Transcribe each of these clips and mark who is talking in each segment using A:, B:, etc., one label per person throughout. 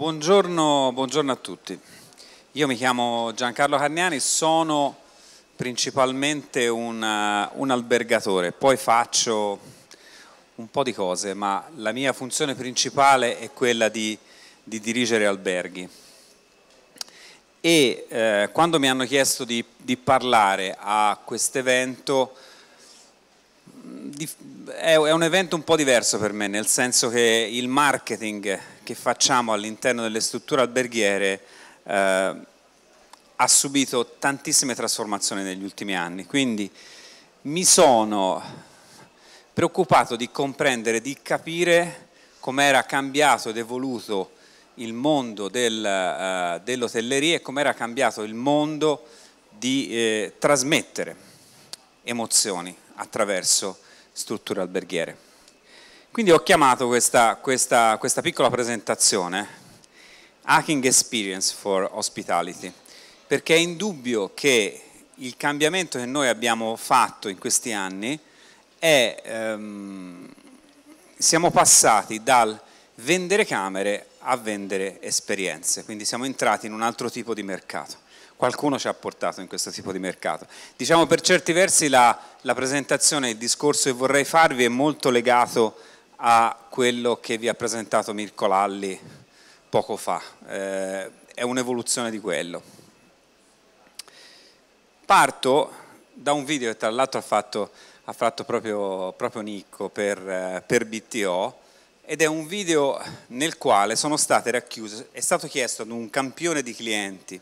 A: Buongiorno, buongiorno, a tutti. Io mi chiamo Giancarlo Carniani, sono principalmente una, uh, un albergatore, poi faccio un po' di cose, ma la mia funzione principale è quella di, di dirigere alberghi. E eh, quando mi hanno chiesto di, di parlare a questo evento, è, un evento un po' diverso per me, nel senso che il marketing che facciamo all'interno delle strutture alberghiere eh, ha subito tantissime trasformazioni negli ultimi anni, quindi mi sono preoccupato di comprendere, di capire come era cambiato ed evoluto il mondo del, eh, dell'hotelleria e come era cambiato il mondo di eh, trasmettere emozioni attraverso strutture alberghiere. Quindi ho chiamato questa, questa, questa piccola presentazione Hacking Experience for Hospitality, perché è indubbio che il cambiamento che noi abbiamo fatto in questi anni è, ehm, siamo passati dal vendere camere a vendere esperienze, quindi siamo entrati in un altro tipo di mercato. Qualcuno ci ha portato in questo tipo di mercato. Diciamo per certi versi la, la presentazione, il discorso che vorrei farvi è molto legato a quello che vi ha presentato Mirko Lalli poco fa, eh, è un'evoluzione di quello. Parto da un video che tra l'altro ha fatto, ha fatto proprio, proprio, Nicco per, eh, per BTO ed è un video nel quale sono state racchiuse, è stato chiesto ad un campione di clienti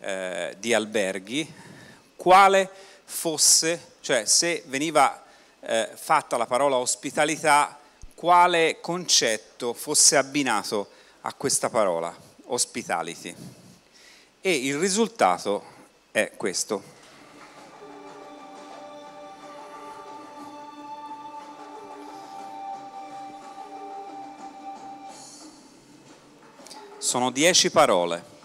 A: eh, di alberghi quale fosse, cioè se veniva eh, fatta la parola ospitalità, quale concetto fosse abbinato a questa parola, ospitality. E il risultato è questo. Sono dieci parole.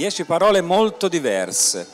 A: dieci parole molto diverse.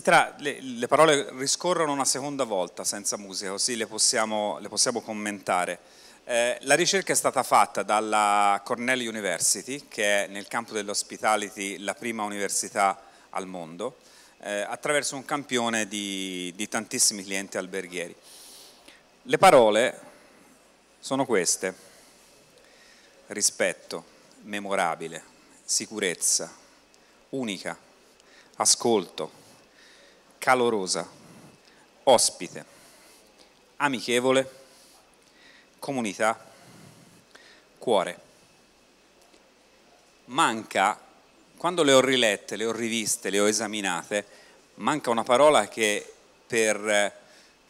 A: tra, le, le, parole riscorrono una seconda volta senza musica, così le possiamo, le possiamo commentare. Eh, la ricerca è stata fatta dalla Cornell University, che è nel campo dell'ospitality la prima università al mondo, eh, attraverso un campione di, di tantissimi clienti alberghieri. Le parole sono queste, rispetto, memorabile, sicurezza, unica, ascolto, calorosa, ospite, amichevole, comunità, cuore. Manca, quando le ho rilette, le ho riviste, le ho esaminate, manca una parola che per eh,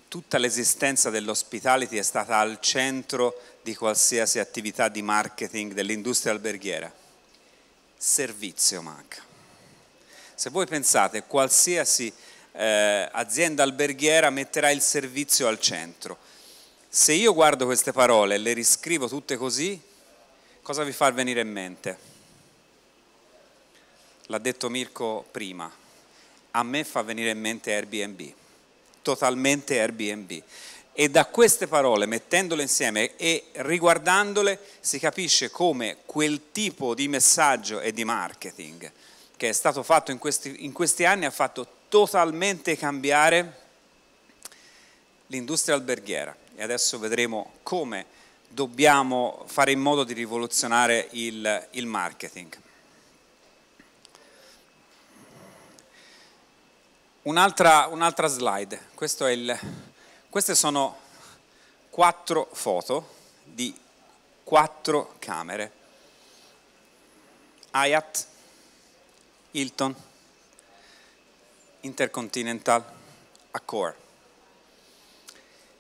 A: tutta l'esistenza dell'ospitality è stata al centro di qualsiasi attività di marketing dell'industria alberghiera. Servizio manca. Se voi pensate qualsiasi eh, azienda alberghiera metterà il servizio al centro. Se io guardo queste parole e le riscrivo tutte così, cosa vi fa venire in mente? L'ha detto Mirko prima, a me fa venire in mente Airbnb, totalmente Airbnb. E da queste parole, mettendole insieme e riguardandole, si capisce come quel tipo di messaggio e di marketing che è stato fatto in questi, in questi anni ha fatto totalmente cambiare l'industria alberghiera e adesso vedremo come dobbiamo fare in modo di rivoluzionare il, il marketing. Un'altra, un'altra slide, il, queste sono quattro foto di quattro camere. Hayat, Hilton, Intercontinental Accor.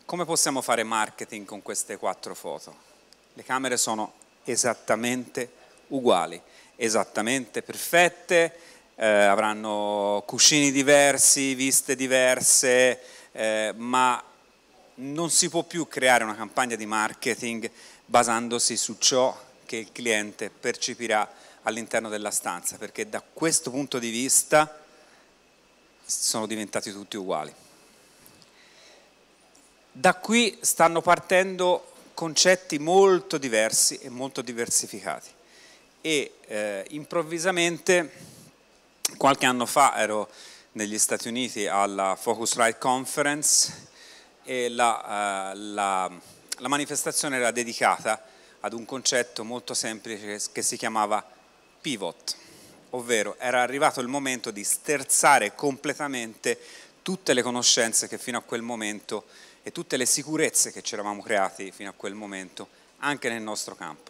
A: Come possiamo fare marketing con queste quattro foto? Le camere sono esattamente uguali, esattamente perfette, eh, avranno cuscini diversi, viste diverse, eh, ma non si può più creare una campagna di marketing basandosi su ciò che il cliente percepirà all'interno della stanza, perché da questo punto di vista sono diventati tutti uguali. Da qui stanno partendo concetti molto diversi e molto diversificati e eh, improvvisamente qualche anno fa ero negli Stati Uniti alla Focusrite Conference e la, eh, la, la manifestazione era dedicata ad un concetto molto semplice che si chiamava pivot ovvero era arrivato il momento di sterzare completamente tutte le conoscenze che fino a quel momento e tutte le sicurezze che ci eravamo creati fino a quel momento anche nel nostro campo.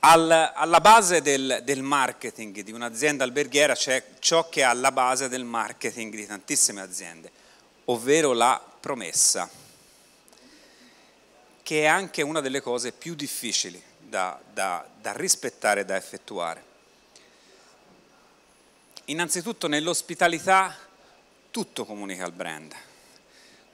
A: alla base del, del, marketing di un'azienda alberghiera c'è ciò che è alla base del marketing di tantissime aziende, ovvero la promessa che è anche una delle cose più difficili da, da, da rispettare e da effettuare. Innanzitutto nell'ospitalità tutto comunica al brand,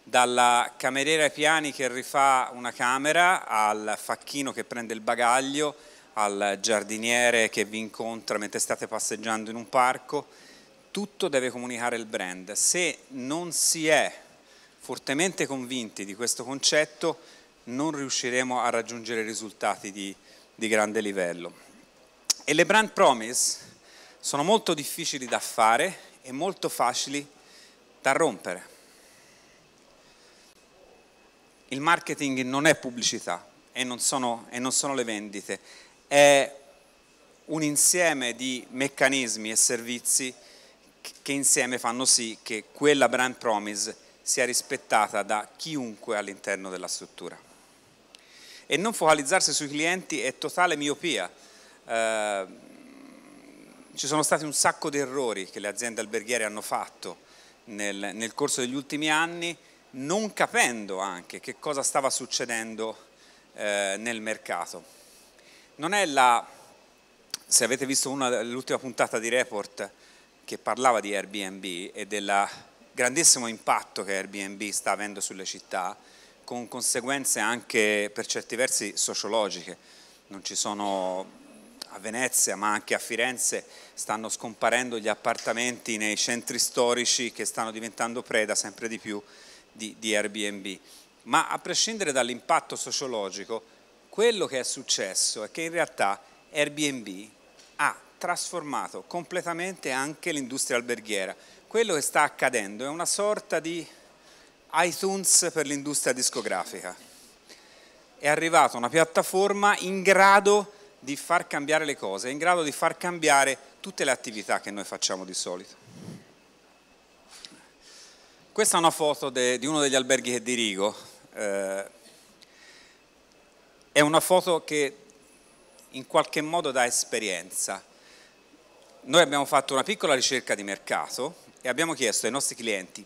A: dalla cameriera ai piani che rifà una camera, al facchino che prende il bagaglio, al giardiniere che vi incontra mentre state passeggiando in un parco, tutto deve comunicare il brand. Se non si è fortemente convinti di questo concetto, non riusciremo a raggiungere risultati di, di grande livello. E le brand promise sono molto difficili da fare e molto facili da rompere. Il marketing non è pubblicità e non sono, e non sono le vendite, è un insieme di meccanismi e servizi che insieme fanno sì che quella brand promise sia rispettata da chiunque all'interno della struttura e non focalizzarsi sui clienti è totale miopia. Eh, ci sono stati un sacco di errori che le aziende alberghiere hanno fatto nel, nel corso degli ultimi anni, non capendo anche che cosa stava succedendo eh, nel mercato. Non è la, se avete visto l'ultima puntata di Report che parlava di Airbnb e del grandissimo impatto che Airbnb sta avendo sulle città, con conseguenze anche per certi versi sociologiche. Non ci sono a Venezia ma anche a Firenze stanno scomparendo gli appartamenti nei centri storici che stanno diventando preda sempre di più di, di Airbnb. Ma a prescindere dall'impatto sociologico, quello che è successo è che in realtà Airbnb ha trasformato completamente anche l'industria alberghiera. Quello che sta accadendo è una sorta di iTunes per l'industria discografica. È arrivata una piattaforma in grado di far cambiare le cose, in grado di far cambiare tutte le attività che noi facciamo di solito. Questa è una foto de, di uno degli alberghi che dirigo. Eh, è una foto che in qualche modo dà esperienza. Noi abbiamo fatto una piccola ricerca di mercato e abbiamo chiesto ai nostri clienti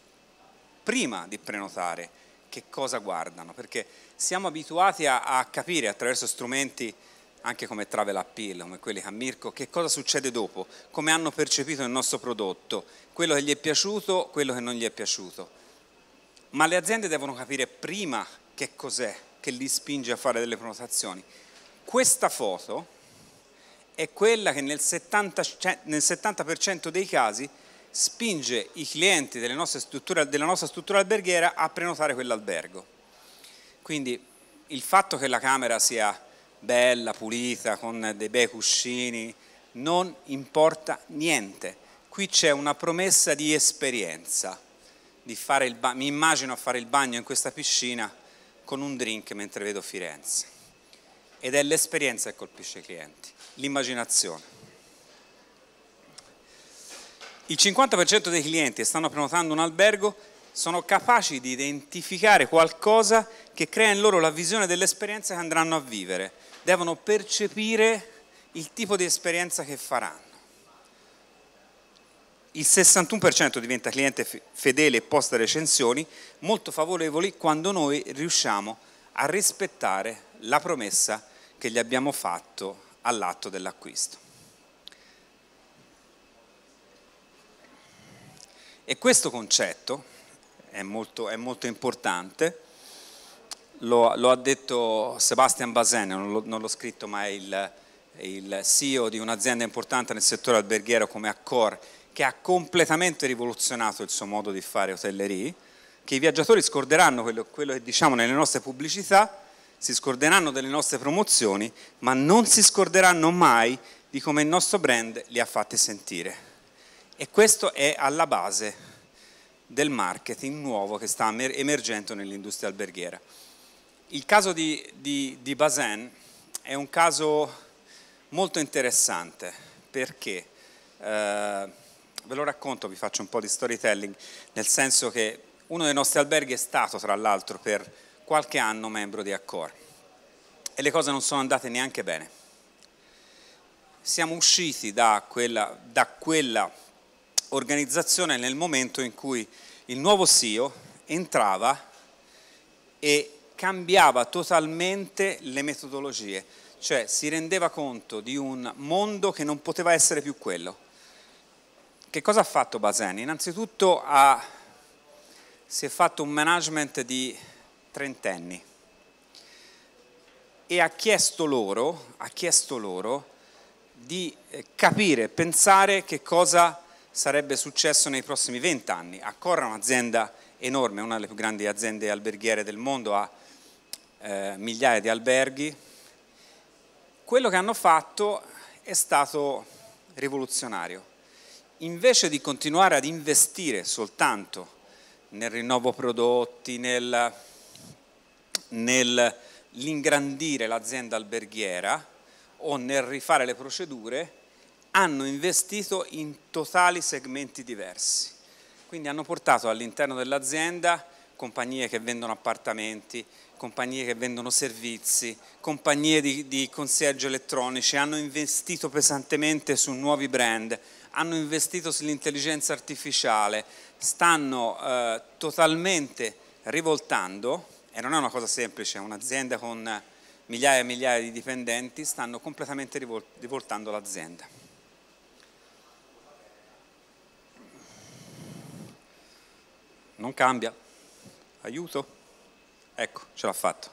A: prima di prenotare che cosa guardano, perché siamo abituati a, a capire attraverso strumenti anche come Travel Appeal, come quelli che ha Mirko, che cosa succede dopo, come hanno percepito il nostro prodotto, quello che gli è piaciuto, quello che non gli è piaciuto. Ma le aziende devono capire prima che cos'è che li spinge a fare delle prenotazioni. Questa foto è quella che nel 70%, cioè nel 70 dei casi spinge i clienti della nostra struttura alberghiera a prenotare quell'albergo. Quindi il fatto che la camera sia bella, pulita, con dei bei cuscini, non importa niente. Qui c'è una promessa di esperienza, di mi immagino a fare il bagno in questa piscina con un drink mentre vedo Firenze. Ed è l'esperienza che colpisce i clienti, l'immaginazione. Il 50% dei clienti che stanno prenotando un albergo sono capaci di identificare qualcosa che crea in loro la visione dell'esperienza che andranno a vivere. Devono percepire il tipo di esperienza che faranno. Il 61% diventa cliente fedele e posta recensioni, molto favorevoli quando noi riusciamo a rispettare la promessa che gli abbiamo fatto all'atto dell'acquisto. E questo concetto è molto, è molto importante, lo, lo, ha detto Sebastian Basen, non, non l'ho scritto, ma è il, il CEO di un'azienda importante nel settore alberghiero come Accor, che ha completamente rivoluzionato il suo modo di fare hotellerie, che i viaggiatori scorderanno quello, quello che diciamo nelle nostre pubblicità, si scorderanno delle nostre promozioni, ma non si scorderanno mai di come il nostro brand li ha fatti sentire. E questo è alla base del marketing nuovo che sta emergendo nell'industria alberghiera. Il caso di, di, di Bazin è un caso molto interessante perché, eh, ve lo racconto, vi faccio un po' di storytelling, nel senso che uno dei nostri alberghi è stato tra l'altro per qualche anno membro di Accor e le cose non sono andate neanche bene. Siamo usciti da quella, da quella organizzazione nel momento in cui il nuovo CEO entrava e cambiava totalmente le metodologie, cioè si rendeva conto di un mondo che non poteva essere più quello. Che cosa ha fatto Baseni? Innanzitutto ha, si è fatto un management di trentenni e ha chiesto loro, ha chiesto loro di eh, capire, pensare che cosa sarebbe successo nei prossimi vent'anni. Accorra è un'azienda enorme, una delle più grandi aziende alberghiere del mondo, ha eh, migliaia di alberghi. Quello che hanno fatto è stato rivoluzionario. Invece di continuare ad investire soltanto nel rinnovo prodotti, nel, nell'ingrandire l'azienda alberghiera o nel rifare le procedure, hanno investito in totali segmenti diversi. Quindi hanno portato all'interno dell'azienda compagnie che vendono appartamenti, compagnie che vendono servizi, compagnie di, di concierge elettronici, hanno investito pesantemente su nuovi brand, hanno investito sull'intelligenza artificiale, stanno eh, totalmente rivoltando, e non è una cosa semplice, è un'azienda con migliaia e migliaia di dipendenti, stanno completamente rivoltando l'azienda. non cambia. Aiuto? Ecco, ce l'ha fatto.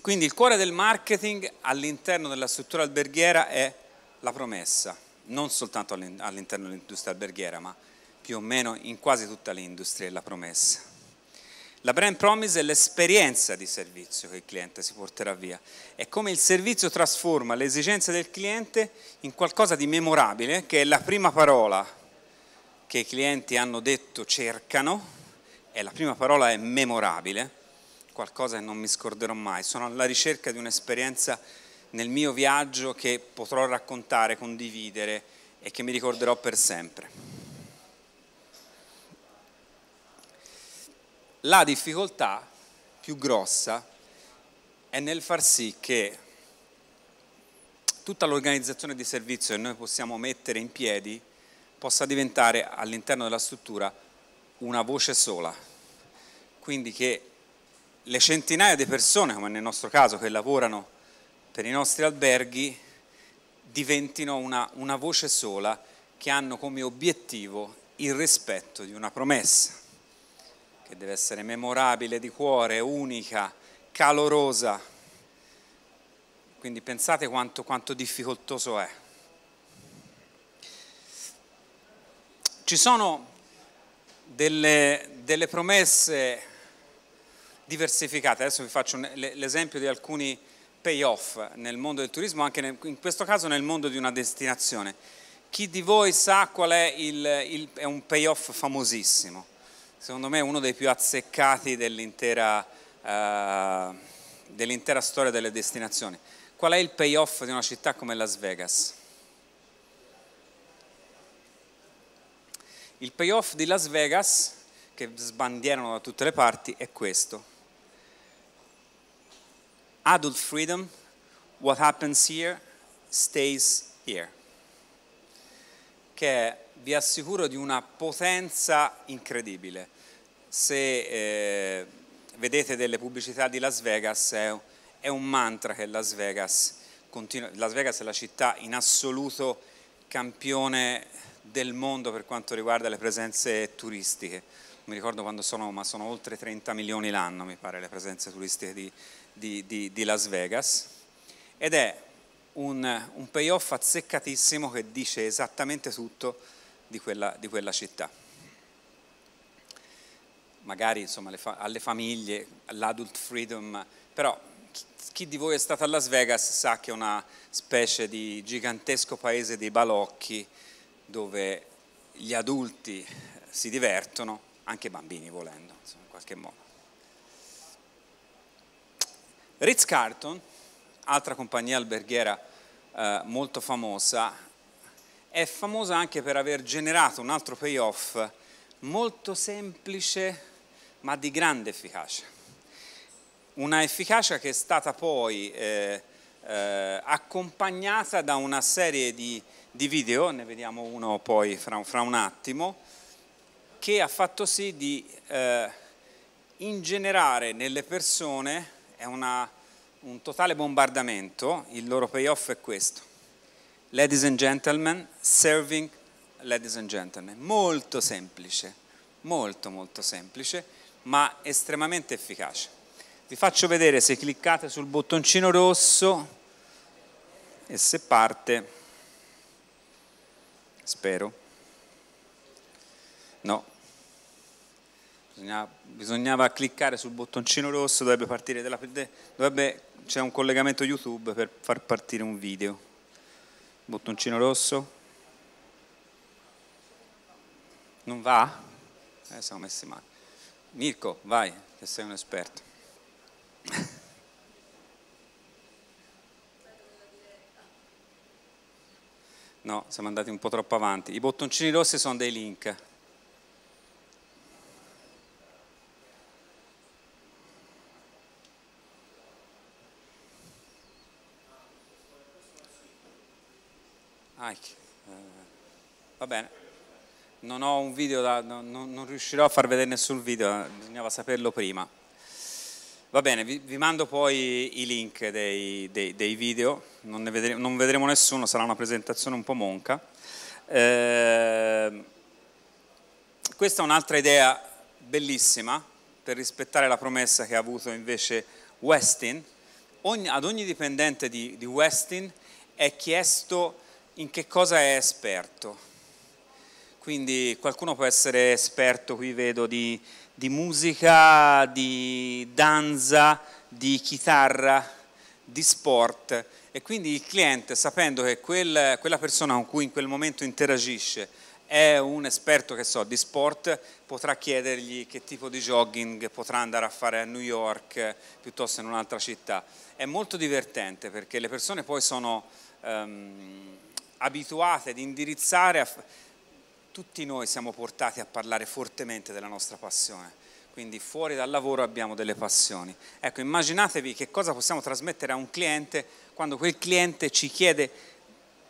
A: Quindi il cuore del marketing all'interno della struttura alberghiera è la promessa, non soltanto all'interno dell'industria alberghiera, ma più o meno in quasi tutta l'industria è la promessa. La brand promise è l'esperienza di servizio che il cliente si porterà via. È come il servizio trasforma le esigenze del cliente in qualcosa di memorabile, che è la prima parola che i clienti hanno detto cercano e la prima parola è memorabile, qualcosa che non mi scorderò mai. Sono alla ricerca di un'esperienza nel mio viaggio che potrò raccontare, condividere e che mi ricorderò per sempre. La difficoltà più grossa è nel far sì che tutta l'organizzazione di servizio che noi possiamo mettere in piedi possa diventare all'interno della struttura una voce sola. Quindi che le centinaia di persone, come nel nostro caso, che lavorano per i nostri alberghi, diventino una, una voce sola che hanno come obiettivo il rispetto di una promessa, che deve essere memorabile di cuore, unica, calorosa. Quindi pensate quanto, quanto difficoltoso è. Ci sono delle, delle promesse diversificate, adesso vi faccio l'esempio di alcuni payoff nel mondo del turismo, anche nel, in questo caso nel mondo di una destinazione. Chi di voi sa qual è, il, il, è un payoff famosissimo? Secondo me è uno dei più azzeccati dell'intera, uh, dell'intera storia delle destinazioni. Qual è il payoff di una città come Las Vegas? Il payoff di Las Vegas, che sbandierano da tutte le parti, è questo. Adult freedom, what happens here stays here. Che è, vi assicuro di una potenza incredibile. Se eh, vedete delle pubblicità di Las Vegas, è, è un mantra che Las Vegas continua. Las Vegas è la città in assoluto campione del mondo per quanto riguarda le presenze turistiche. mi ricordo quando sono, ma sono oltre 30 milioni l'anno, mi pare, le presenze turistiche di, di, di, di Las Vegas. Ed è un, un payoff azzeccatissimo che dice esattamente tutto di quella, di quella città. Magari insomma, fa alle famiglie, all'adult freedom, però chi di voi è stato a Las Vegas sa che è una specie di gigantesco paese dei balocchi dove gli adulti eh, si divertono, anche i bambini volendo, insomma, in qualche modo. Ritz Carton, altra compagnia alberghiera eh, molto famosa, è famosa anche per aver generato un altro payoff molto semplice ma di grande efficacia. Una efficacia che è stata poi eh, eh, accompagnata da una serie di di video, ne vediamo uno poi fra un, fra un attimo, che ha fatto sì di eh, ingenerare nelle persone, è una, un totale bombardamento, il loro payoff è questo. Ladies and gentlemen, serving ladies and gentlemen, molto semplice, molto molto semplice, ma estremamente efficace. Vi faccio vedere se cliccate sul bottoncino rosso e se parte Spero. No. Bisognava, bisognava cliccare sul bottoncino rosso, dovrebbe partire della, dovrebbe, c'è un collegamento YouTube per far partire un video. Bottoncino rosso. Non va? Eh, siamo messi male. Mirko, vai, che sei un esperto. No, siamo andati un po' troppo avanti. I bottoncini rossi sono dei link. Eh, va bene, non ho un video, da, non, non riuscirò a far vedere nessun video, eh, bisognava saperlo prima. Va bene, vi, vi mando poi i link dei, dei, dei video, non, vedremo, non vedremo nessuno, sarà una presentazione un po' monca. Eh, questa è un'altra idea bellissima per rispettare la promessa che ha avuto invece Westin. Ogni, ad ogni dipendente di, di Westin è chiesto in che cosa è esperto. Quindi qualcuno può essere esperto, qui vedo, di di musica, di danza, di chitarra, di sport e quindi il cliente sapendo che quel, quella persona con cui in quel momento interagisce è un esperto che so, di sport, potrà chiedergli che tipo di jogging potrà andare a fare a New York piuttosto che in un'altra città. È molto divertente perché le persone poi sono ehm, abituate ad indirizzare a tutti noi siamo portati a parlare fortemente della nostra passione. Quindi fuori dal lavoro abbiamo delle passioni. Ecco, immaginatevi che cosa possiamo trasmettere a un cliente quando quel cliente ci chiede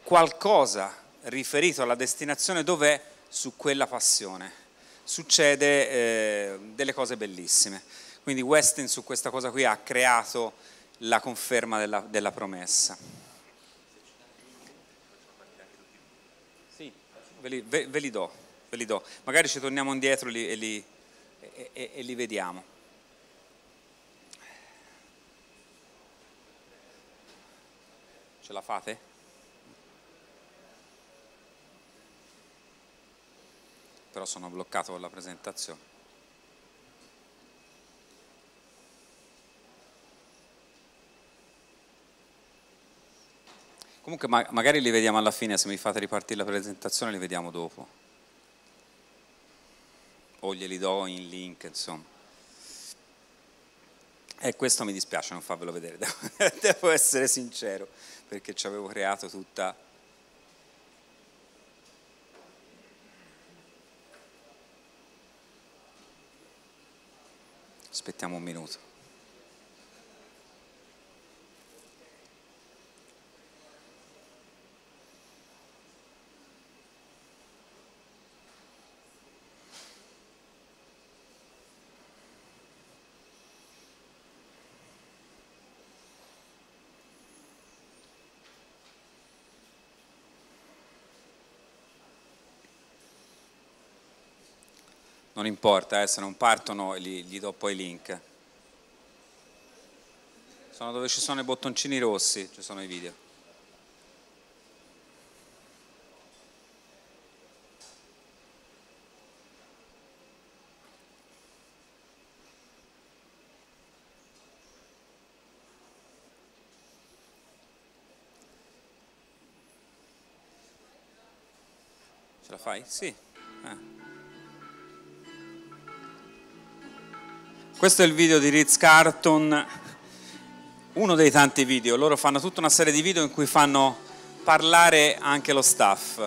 A: qualcosa riferito alla destinazione dov'è su quella passione. Succede eh, delle cose bellissime. Quindi Westin su questa cosa qui ha creato la conferma della, della promessa. ve li, ve, ve li, do, ve li do. Magari ci torniamo indietro e, li, e, e, e li vediamo. Ce la fate? Però sono bloccato con la presentazione. Comunque ma magari li vediamo alla fine, se mi fate ripartire la presentazione li vediamo dopo. O glieli do in link, insomma. E questo mi dispiace non farvelo vedere, devo essere sincero, perché ci avevo creato tutta... Aspettiamo un minuto. non importa, eh, se non partono li, gli do poi i link. Sono dove ci sono i bottoncini rossi, ci sono i video. Ce la fai? Sì. Ah. Questo è il video di Ritz Carton, uno dei tanti video. Loro fanno tutta una serie di video in cui fanno parlare anche lo staff.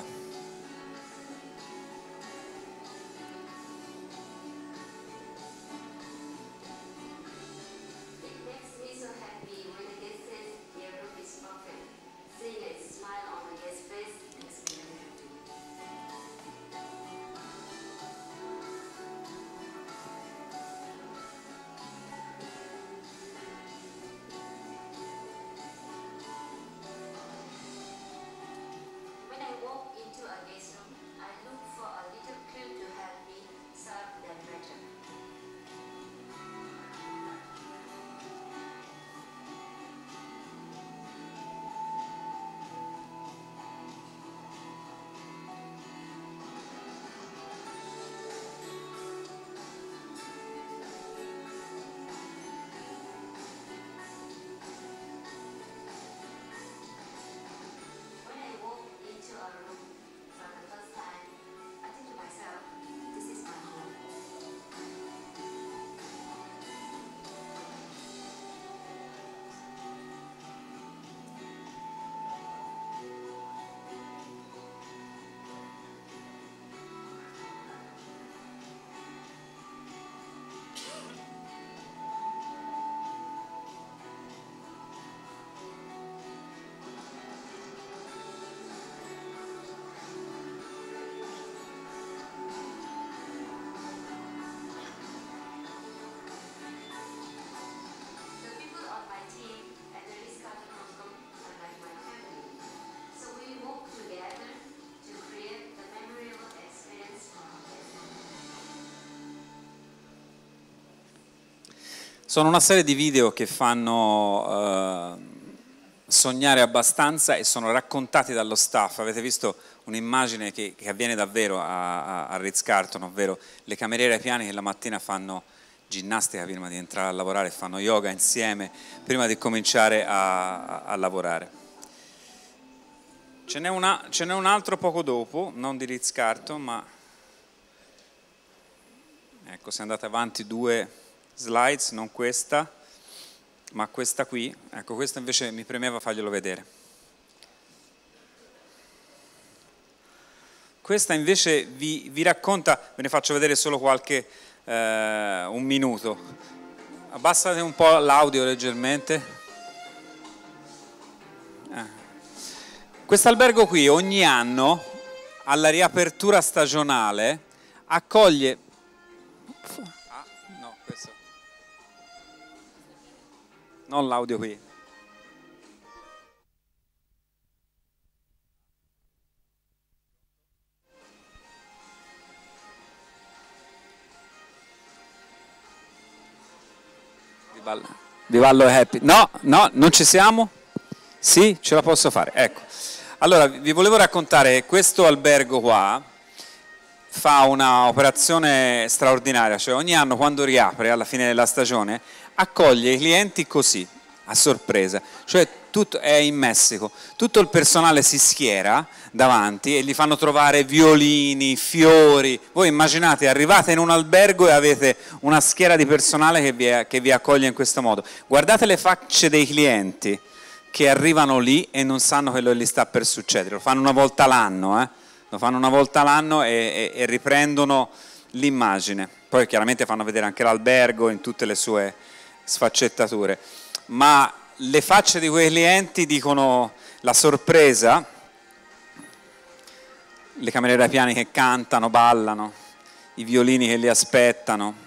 A: Sono una serie di video che fanno eh, sognare abbastanza e sono raccontati dallo staff. Avete visto un'immagine che, che avviene davvero a, a, a Ritz Carton, ovvero le cameriere ai piani che la mattina fanno ginnastica prima di entrare a lavorare, fanno yoga insieme prima di cominciare a, a lavorare. Ce n'è, una, ce n'è, un altro poco dopo, non di Ritz Carton, ma ecco, se andate avanti due slides, non questa, ma questa qui. Ecco, questa invece mi premeva farglielo vedere. Questa invece vi, vi racconta, ve ne faccio vedere solo qualche, eh, un minuto. Abbassate un po' l'audio leggermente. Ah. Quest'albergo qui ogni anno, alla riapertura stagionale, accoglie non l'audio qui. Di ballo, happy. No, no, non ci siamo? Sì, ce la posso fare. Ecco. Allora, vi volevo raccontare che questo albergo qua fa una operazione straordinaria, cioè ogni anno quando riapre alla fine della stagione accoglie i clienti così, a sorpresa, cioè tutto, è in Messico, tutto il personale si schiera davanti e gli fanno trovare violini, fiori, voi immaginate arrivate in un albergo e avete una schiera di personale che vi, che vi accoglie in questo modo, guardate le facce dei clienti che arrivano lì e non sanno quello che gli sta per succedere, lo fanno una volta l'anno, eh? lo fanno una volta l'anno e, e, e riprendono l'immagine, poi chiaramente fanno vedere anche l'albergo in tutte le sue sfaccettature, ma le facce di quei clienti dicono la sorpresa, le cameriere piani che cantano, ballano, i violini che li aspettano,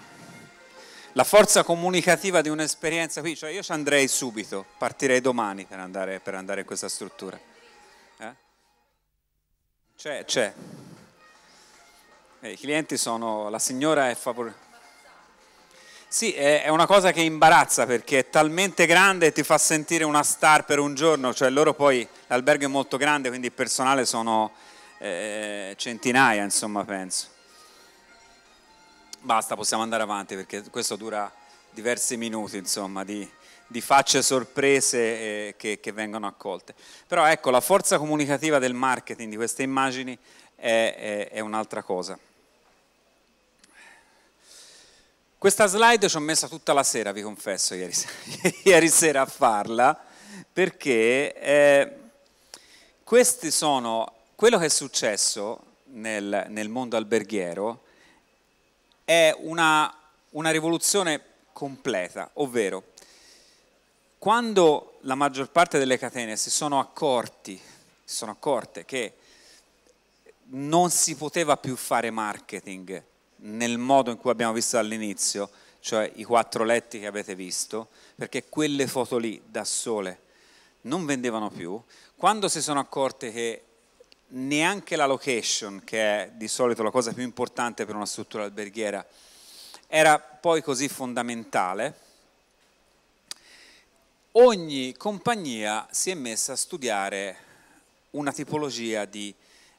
A: la forza comunicativa di un'esperienza qui, cioè io ci andrei subito, partirei domani per andare, per andare in questa struttura. Eh? C'è, c'è. I clienti sono, la signora è favorevole. Sì, è una cosa che imbarazza perché è talmente grande e ti fa sentire una star per un giorno, cioè loro poi l'albergo è molto grande, quindi il personale sono eh, centinaia, insomma, penso. Basta, possiamo andare avanti perché questo dura diversi minuti, insomma, di, di facce sorprese eh, che, che, vengono accolte. Però ecco, la forza comunicativa del marketing di queste immagini è, è, è un'altra cosa. Questa slide ci ho messa tutta la sera, vi confesso, ieri, ieri sera a farla, perché eh, questi sono quello che è successo nel, nel mondo alberghiero è una, una rivoluzione completa, ovvero quando la maggior parte delle catene si sono, accorti, si sono accorte che non si poteva più fare marketing nel modo in cui abbiamo visto all'inizio, cioè i quattro letti che avete visto, perché quelle foto lì da sole non vendevano più, quando si sono accorte che neanche la location, che è di solito la cosa più importante per una struttura alberghiera, era poi così fondamentale, ogni compagnia si è messa a studiare una tipologia di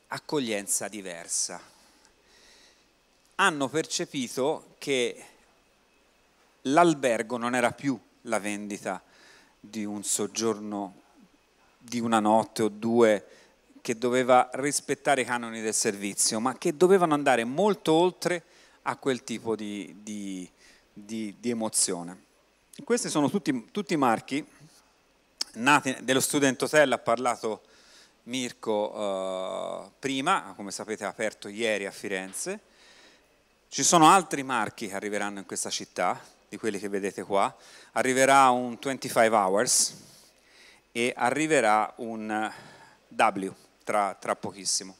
A: accoglienza diversa hanno percepito che l'albergo non era più la vendita di un soggiorno di una notte o due che doveva rispettare i canoni del servizio, ma che dovevano andare molto oltre a quel tipo di, di, di, di emozione. Questi sono tutti, tutti marchi nati dello Student Hotel, ha parlato Mirko eh, prima, come sapete ha aperto ieri a Firenze, ci sono altri marchi che arriveranno in questa città, di quelli che vedete qua. Arriverà un 25 Hours e arriverà un W tra, tra pochissimo.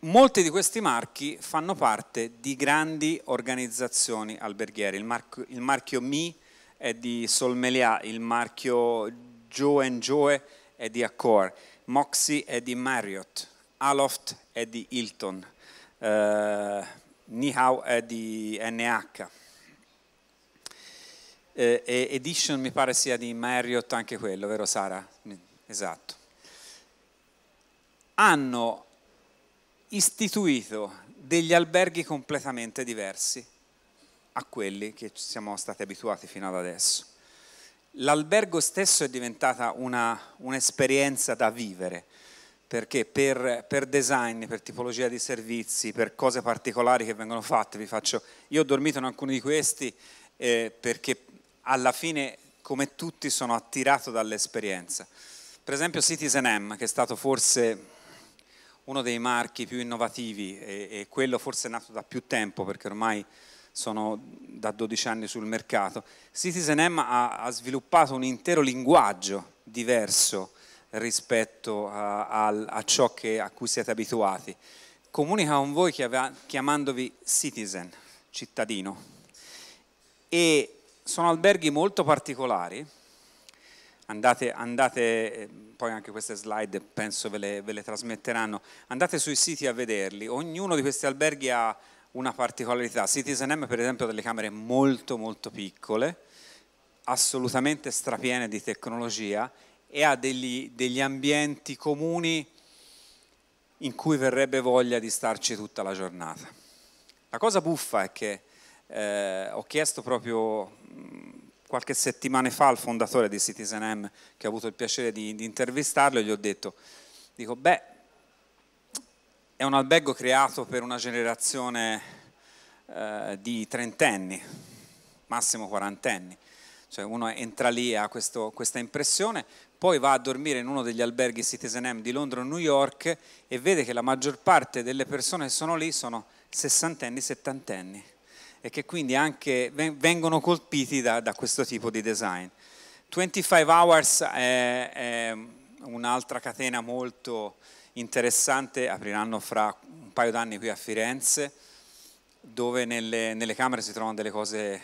A: Molti di questi marchi fanno parte di grandi organizzazioni alberghiere. Il marchio, il marchio Mi è di Solmelia, il marchio Joe Joe è di Accor, Moxie è di Marriott, Aloft è di Hilton, eh, Nihao è di NH. Eh, e Edition mi pare sia di Marriott anche quello, vero Sara? Esatto. Hanno istituito degli alberghi completamente diversi a quelli che siamo stati abituati fino ad adesso. L'albergo stesso è diventata un'esperienza da vivere, perché per, per, design, per tipologia di servizi, per cose particolari che vengono fatte, vi faccio, io ho dormito in alcuni di questi eh, perché alla fine, come tutti, sono attirato dall'esperienza. Per esempio Citizen M, che è stato forse uno dei marchi più innovativi e, e quello forse è nato da più tempo, perché ormai sono da 12 anni sul mercato, CitizenM ha, ha sviluppato un intero linguaggio diverso, rispetto a, a, a ciò che, a cui siete abituati. Comunica con voi chiamandovi citizen, cittadino. E sono alberghi molto particolari, Andate, andate, eh, poi anche queste slide penso ve le, ve le, trasmetteranno, andate sui siti a vederli, ognuno di questi alberghi ha una particolarità, Citizen M per esempio ha delle camere molto molto piccole, assolutamente strapiene di tecnologia e ha degli, degli ambienti comuni in cui verrebbe voglia di starci tutta la giornata. La cosa buffa è che eh, ho chiesto proprio qualche settimana fa al fondatore di Citizen M, che ho avuto il piacere di, di intervistarlo, e gli ho detto, dico, beh, è un albergo creato per una generazione eh, di trentenni, massimo quarantenni, cioè uno entra lì e ha questo, questa impressione, poi va a dormire in uno degli alberghi Citizen M di Londra o New York e vede che la maggior parte delle persone che sono lì sono sessantenni, settantenni e che quindi anche vengono colpiti da, da questo tipo di design. 25 Hours è, è un'altra catena molto interessante, apriranno fra un paio d'anni qui a Firenze, dove nelle, nelle camere si trovano delle cose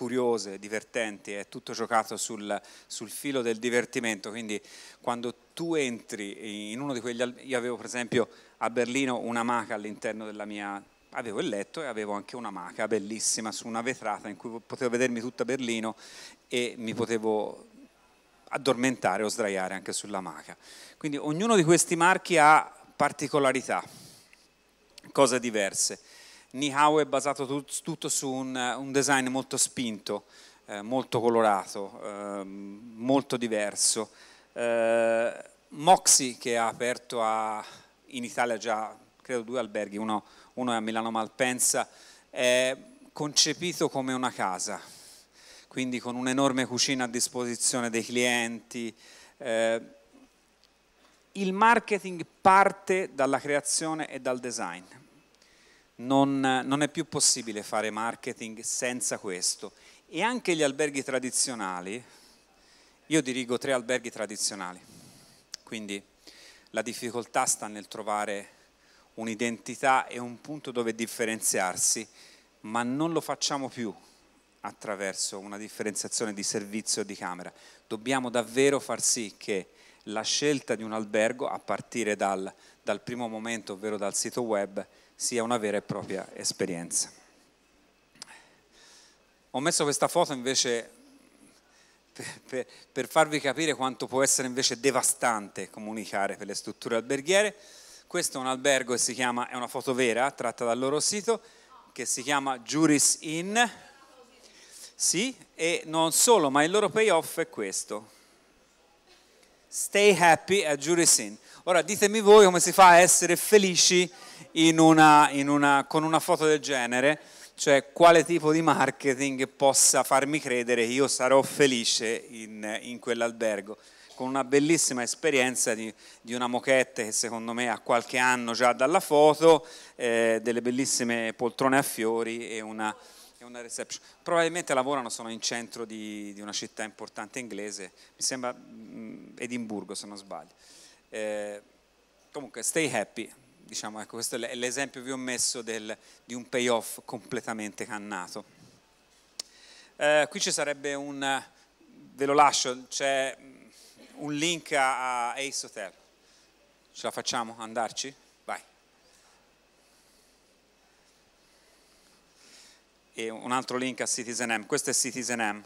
A: curiose, divertenti, è tutto giocato sul, sul, filo del divertimento, quindi quando tu entri in uno di quegli... Io avevo per esempio a Berlino una maca all'interno della mia... Avevo il letto e avevo anche una maca bellissima su una vetrata in cui potevo vedermi tutta Berlino e mi potevo addormentare o sdraiare anche sulla maca. Quindi ognuno di questi marchi ha particolarità, cose diverse. Nihao è basato tut, tutto su un, un, design molto spinto, eh, molto colorato, eh, molto diverso. Eh, Moxie che ha aperto a, in Italia già credo due alberghi, uno, uno è a Milano Malpensa, è concepito come una casa, quindi con un'enorme cucina a disposizione dei clienti. Eh, il marketing parte dalla creazione e dal design non, non è più possibile fare marketing senza questo. E anche gli alberghi tradizionali, io dirigo tre alberghi tradizionali, quindi la difficoltà sta nel trovare un'identità e un punto dove differenziarsi, ma non lo facciamo più attraverso una differenziazione di servizio o di camera. Dobbiamo davvero far sì che la scelta di un albergo, a partire dal, dal primo momento, ovvero dal sito web, sia una vera e propria esperienza. Ho messo questa foto invece per, per, per, farvi capire quanto può essere invece devastante comunicare per le strutture alberghiere. Questo è un albergo che si chiama, è una foto vera tratta dal loro sito, che si chiama Juris Inn. Sì, e non solo, ma il loro payoff è questo. Stay happy at Jury Sin. Ora ditemi voi come si fa a essere felici in una, in una, con una foto del genere, cioè quale tipo di marketing possa farmi credere che io sarò felice in, in quell'albergo con una bellissima esperienza di, di, una moquette che secondo me ha qualche anno già dalla foto, eh, delle bellissime poltrone a fiori e una, una reception. Probabilmente lavorano, sono in centro di, di una città importante inglese, mi sembra mh, mm, Edimburgo se non sbaglio. Eh, comunque, stay happy, diciamo, ecco, questo è l'esempio che vi ho messo del, di un payoff completamente cannato. Eh, qui ci sarebbe un, ve lo lascio, c'è mm, un link a Ace Hotel. Ce la facciamo? Andarci? e un altro link a Citizen M. Questo è Citizen M,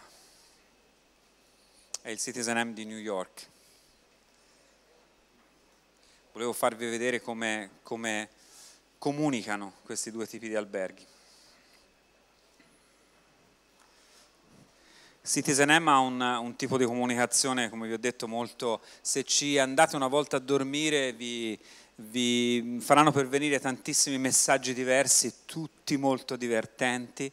A: è il Citizen M di New York. Volevo farvi vedere come, come comunicano questi due tipi di alberghi. Citizen M ha un, un, tipo di comunicazione, come vi ho detto, molto... Se ci andate una volta a dormire vi, vi faranno pervenire tantissimi messaggi diversi, tutti molto divertenti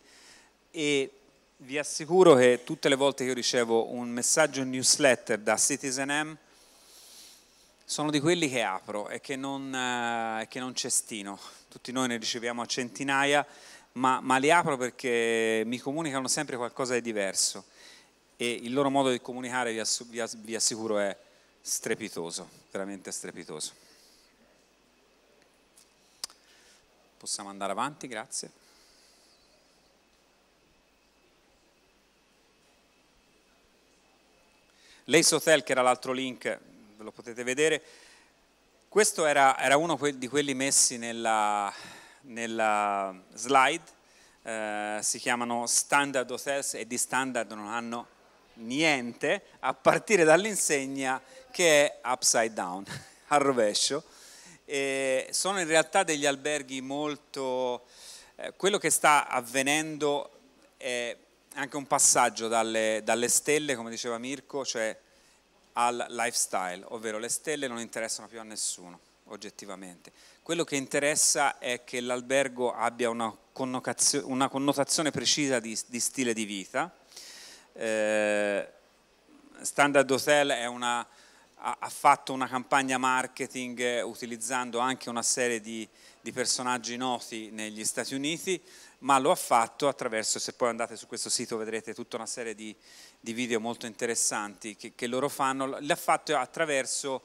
A: e vi assicuro che tutte le volte che io ricevo un messaggio newsletter da Citizen M sono di quelli che apro e che non, eh, che non cestino. Tutti noi ne riceviamo a centinaia, ma, ma li apro perché mi comunicano sempre qualcosa di diverso e il loro modo di comunicare, vi assicuro, è strepitoso, veramente strepitoso. Possiamo andare avanti, grazie. L'ace Hotel, che era l'altro link, ve lo potete vedere, questo era, era uno di quelli messi nella, nella slide, eh, si chiamano standard hotels e di standard non hanno niente, a partire dall'insegna che è upside down, al rovescio eh, sono in realtà degli alberghi molto... Eh, quello che sta avvenendo è anche un passaggio dalle, dalle stelle, come diceva Mirko, cioè al lifestyle, ovvero le stelle non interessano più a nessuno, oggettivamente. Quello che interessa è che l'albergo abbia una, una connotazione precisa di, di, stile di vita. Eh, Standard Hotel è una ha, fatto una campagna marketing eh, utilizzando anche una serie di, di, personaggi noti negli Stati Uniti, ma lo ha fatto attraverso, se poi andate su questo sito vedrete tutta una serie di, di video molto interessanti che, che loro fanno, l'ha fatto attraverso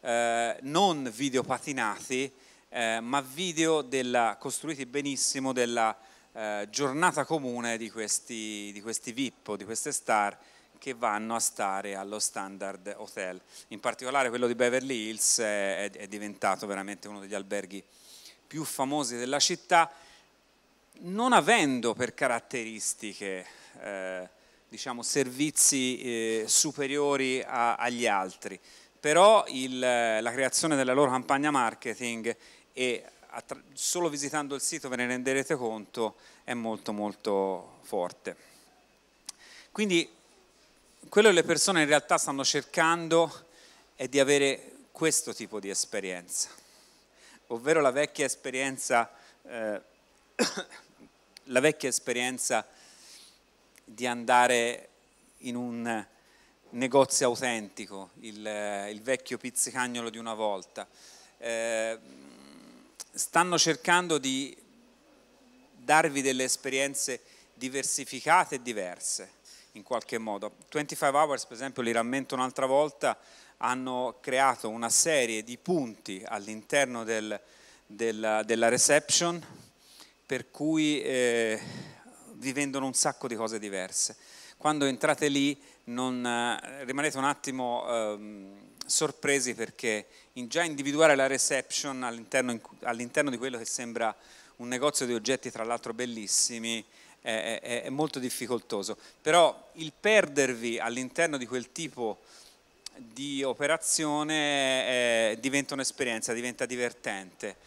A: eh, non video patinati, eh, ma video della, costruiti benissimo della eh, giornata comune di questi, di questi VIP o di queste star che vanno a stare allo standard hotel. In particolare quello di Beverly Hills è, è diventato veramente uno degli alberghi più famosi della città, non avendo per caratteristiche eh, diciamo, servizi eh, superiori a, agli altri, però il, la creazione della loro campagna marketing e solo visitando il sito ve ne renderete conto è molto molto forte. Quindi quello che le persone in realtà stanno cercando è di avere questo tipo di esperienza, ovvero la vecchia esperienza, eh, la vecchia esperienza di andare in un negozio autentico, il, il vecchio pizzicagnolo di una volta. Eh, stanno cercando di darvi delle esperienze diversificate e diverse in qualche modo. 25 Hours, per esempio, li rammento un'altra volta, hanno creato una serie di punti all'interno del, della, della, reception per cui eh, vi vendono un sacco di cose diverse. Quando entrate lì non, eh, rimanete un attimo eh, sorpresi perché in già individuare la reception all'interno, all di quello che sembra un negozio di oggetti tra l'altro bellissimi è, è, è molto difficoltoso. Però il perdervi all'interno di quel tipo di operazione eh, diventa un'esperienza, diventa divertente.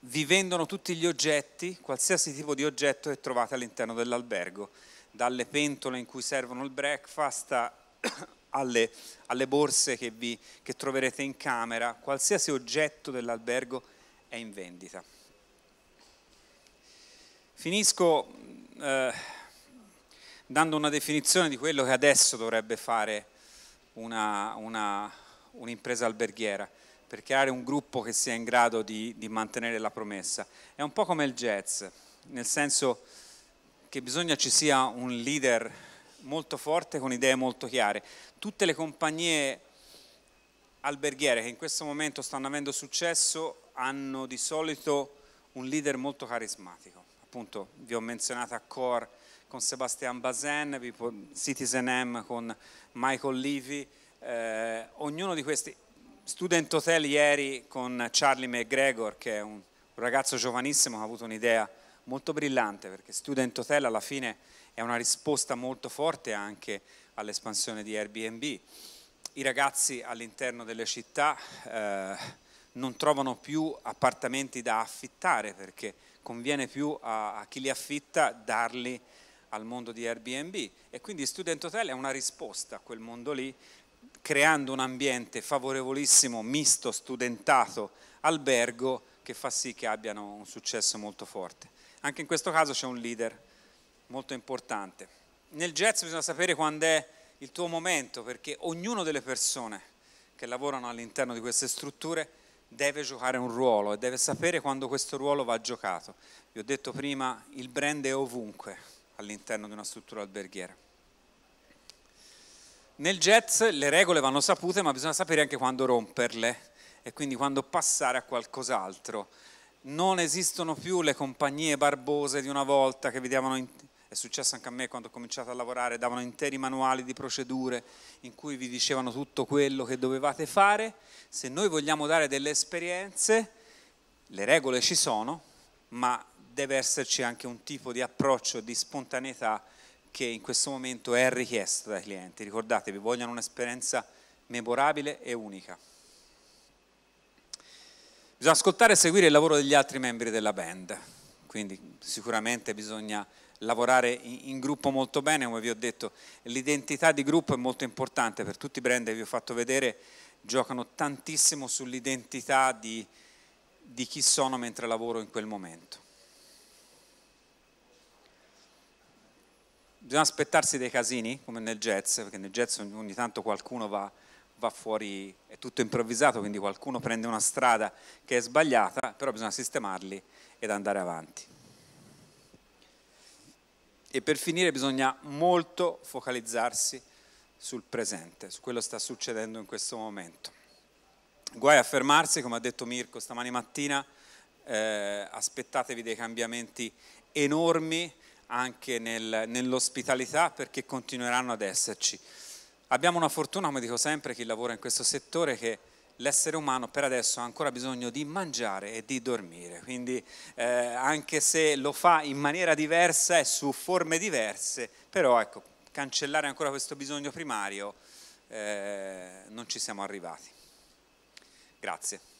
A: Vi vendono tutti gli oggetti, qualsiasi tipo di oggetto che trovate all'interno dell'albergo, dalle pentole in cui servono il breakfast a, alle, alle, borse che, vi, che troverete in camera, qualsiasi oggetto dell'albergo è in vendita. Finisco eh, dando una definizione di quello che adesso dovrebbe fare un'impresa alberghiera per creare un gruppo che sia in grado di, di mantenere la promessa. È un po' come il jazz, nel senso che bisogna ci sia un leader molto forte con idee molto chiare. Tutte le compagnie alberghiere che in questo momento stanno avendo successo hanno di solito un leader molto carismatico appunto vi ho menzionato a Core con Sebastian Bazen, Citizen M con Michael Levy, eh, ognuno di questi, Student Hotel ieri con Charlie McGregor che è un, un ragazzo giovanissimo che ha avuto un'idea molto brillante perché Student Hotel alla fine è una risposta molto forte anche all'espansione di Airbnb. I ragazzi all'interno delle città... Eh, non trovano più appartamenti da affittare perché conviene più a, a chi li affitta darli al mondo di Airbnb e quindi Student Hotel è una risposta a quel mondo lì creando un ambiente favorevolissimo, misto, studentato, albergo che fa sì che abbiano un successo molto forte. Anche in questo caso c'è un leader molto importante. Nel jazz bisogna sapere quando è il tuo momento perché ognuna delle persone che lavorano all'interno di queste strutture deve giocare un ruolo e deve sapere quando questo ruolo va giocato. Vi ho detto prima, il brand è ovunque all'interno di una struttura alberghiera. Nel jazz le regole vanno sapute, ma bisogna sapere anche quando romperle e quindi quando passare a qualcos'altro. Non esistono più le compagnie barbose di una volta che vi davano è successo anche a me quando ho cominciato a lavorare, davano interi manuali di procedure in cui vi dicevano tutto quello che dovevate fare. Se noi vogliamo dare delle esperienze, le regole ci sono, ma deve esserci anche un tipo di approccio di spontaneità che in questo momento è richiesto dai clienti. Ricordatevi, vogliono un'esperienza memorabile e unica. Bisogna ascoltare e seguire il lavoro degli altri membri della band, quindi sicuramente bisogna lavorare in, gruppo molto bene, come vi ho detto, l'identità di gruppo è molto importante per tutti i brand che vi ho fatto vedere, giocano tantissimo sull'identità di, di chi sono mentre lavoro in quel momento. Bisogna aspettarsi dei casini, come nel jazz, perché nel jazz ogni tanto qualcuno va, va fuori, è tutto improvvisato, quindi qualcuno prende una strada che è sbagliata, però bisogna sistemarli ed andare avanti. E per finire bisogna molto focalizzarsi sul presente, su quello che sta succedendo in questo momento. Guai a fermarsi, come ha detto Mirko stamani mattina, eh, aspettatevi dei cambiamenti enormi anche nel, nell'ospitalità perché continueranno ad esserci. Abbiamo una fortuna, come dico sempre, chi lavora in questo settore che l'essere umano per adesso ha ancora bisogno di mangiare e di dormire, quindi eh, anche se lo fa in maniera diversa e su forme diverse, però ecco, cancellare ancora questo bisogno primario eh, non ci siamo arrivati. Grazie.